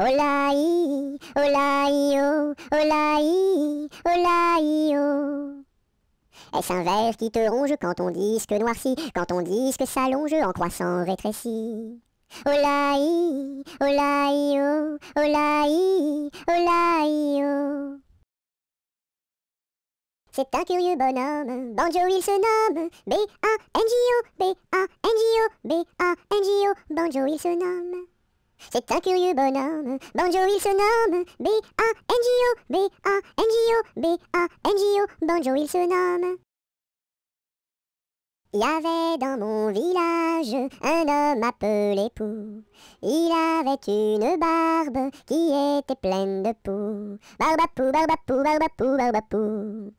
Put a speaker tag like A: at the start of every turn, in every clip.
A: Olaï, Olaïo, oh, olaï, Olaïo oh. Est-ce un verre qui te ronge quand ton disque noircit, quand ton disque s'allonge en croissant rétréci Olaï, Olaïo, oh, olaï, Olaïo C'est un curieux bonhomme, Banjo il se nomme, b a n g o b a n g o b a n g o Banjo il se nomme. C'est un curieux bonhomme, Banjo il se nomme, B-A-N-J-O, B-A-N-J-O, B-A-N-J-O, Banjo il se nomme. Il y avait dans mon village un homme appelé Pou. Il avait une barbe qui était pleine de poux. Barbe pou, barbe pou, pou, pou.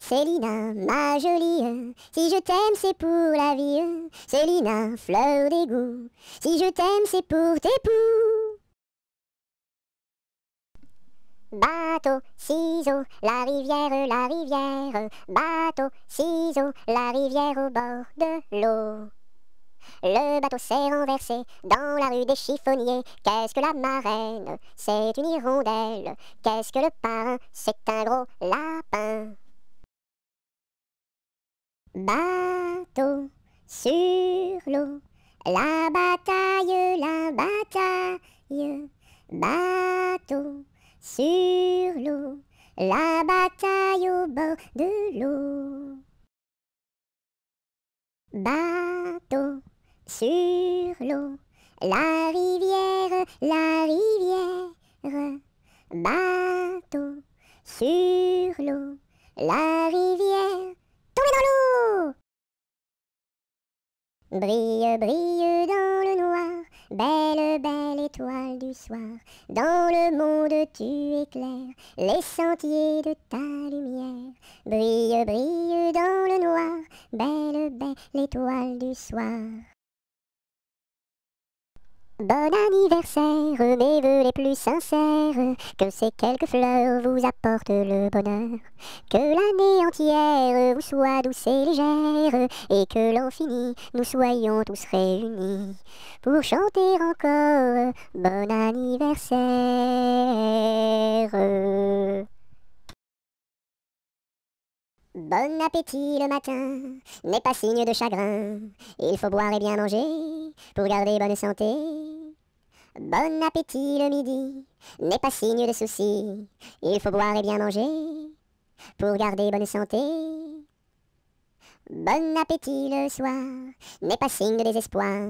A: Célina, ma jolie, si je t'aime c'est pour la vie. Célina, fleur d'égout, si je t'aime c'est pour tes poux. Bateau, ciseaux, la rivière, la rivière. Bateau, ciseaux, la rivière au bord de l'eau. Le bateau s'est renversé dans la rue des chiffonniers. Qu'est-ce que la marraine C'est une hirondelle. Qu'est-ce que le parrain C'est un gros lapin bateau sur l'eau. La bataille, la bataille, bateau sur l'eau. La bataille au bord de l'eau. Bateau sur l'eau. La rivière, la rivière, bateau sur l'eau. La rivière. Brille, brille dans le noir, belle, belle étoile du soir. Dans le monde tu éclaires les sentiers de ta lumière. Brille, brille dans le noir, belle, belle étoile du soir. Bon anniversaire, mes voeux les plus sincères, que ces quelques fleurs vous apportent le bonheur, que l'année entière vous soit douce et légère, et que l'an fini, nous soyons tous réunis pour chanter encore bon anniversaire. Bon appétit le matin, n'est pas signe de chagrin. Il faut boire et bien manger pour garder bonne santé. Bon appétit le midi, n'est pas signe de souci. Il faut boire et bien manger pour garder bonne santé. Bon appétit le soir, n'est pas signe de désespoir.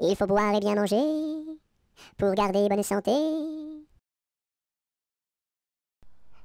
A: Il faut boire et bien manger pour garder bonne santé.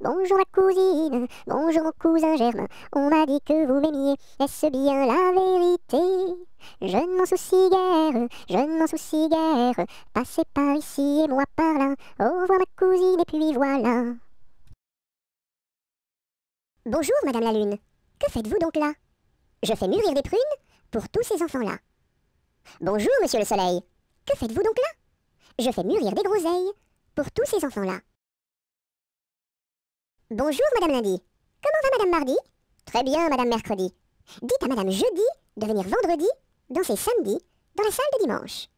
A: Bonjour ma cousine, bonjour mon cousin Germain, on m'a dit que vous m'aimiez, est-ce bien la vérité Je ne m'en soucie guère, je ne m'en soucie guère, passez par ici et moi par là, au revoir ma cousine et puis voilà. Bonjour Madame la Lune, que faites-vous donc là Je fais mûrir des prunes pour tous ces enfants-là. Bonjour Monsieur le Soleil, que faites-vous donc là Je fais mûrir des groseilles pour tous ces enfants-là. Bonjour, Madame Lundi. Comment va Madame Mardi Très bien, Madame Mercredi. Dites à Madame Jeudi de venir vendredi, danser samedi, dans la salle de dimanche.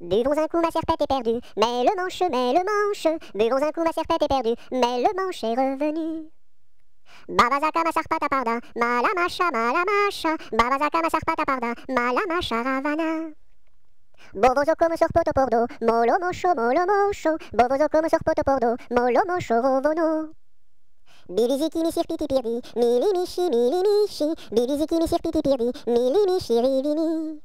A: Buvons un coup, ma serpette est perdue, mais le manche, mais le manche. Buvons un coup, ma serpette est perdue, mais le manche est revenu. Babazaka sarpata parda, malamacha malamacha, babazaka sarpata parda, malamacha ravana. Bobozo pot au pordo, molo mocho, molo mocho, bobozo pot au pordo, molo mocho rovono. Biliziki mi sirpiti pirdi, mili michi, mili michi, biliziki mi sirpiti pirdi, mili rivini.